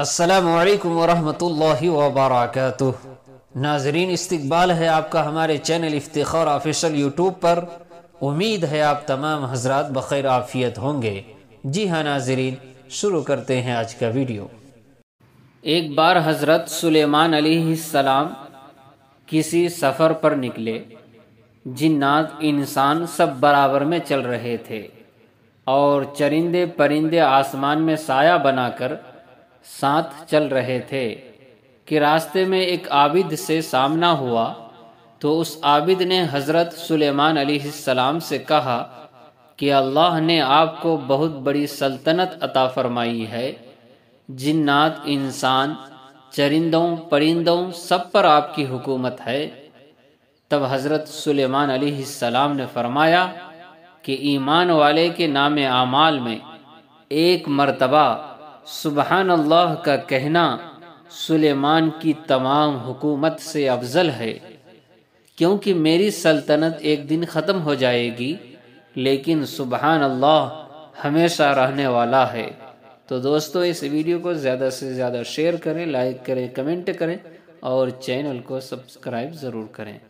असलकम वरहमल वबरक नाजरीन इस्तबाल है आपका हमारे चैनल इफ्तार ऑफिशल यूट्यूब पर उम्मीद है आप तमाम हजरात बखैर आफियत होंगे जी हाँ नाजरीन शुरू करते हैं आज का वीडियो एक बार हज़रत सुलेमान सलाम किसी सफ़र पर निकले जिन्नात इंसान सब बराबर में चल रहे थे और चरिंदे परिंदे आसमान में साया बनाकर साथ चल रहे थे कि रास्ते में एक आबिद से सामना हुआ तो उस आबिद ने हज़रत सुलेमान सलाम से कहा कि अल्लाह ने आपको बहुत बड़ी सल्तनत अता फरमाई है जिन्नात इंसान चरिंदों परिंदों सब पर आपकी हुकूमत है तब हज़रत सुलेमान सलाम ने फरमाया कि ईमान वाले के नाम आमाल में एक मरतबा सुबहान अल्लाह का कहना सुलेमान की तमाम हुकूमत से अफजल है क्योंकि मेरी सल्तनत एक दिन ख़त्म हो जाएगी लेकिन सुबहान अल्लाह हमेशा रहने वाला है तो दोस्तों इस वीडियो को ज़्यादा से ज़्यादा शेयर करें लाइक करें कमेंट करें और चैनल को सब्सक्राइब ज़रूर करें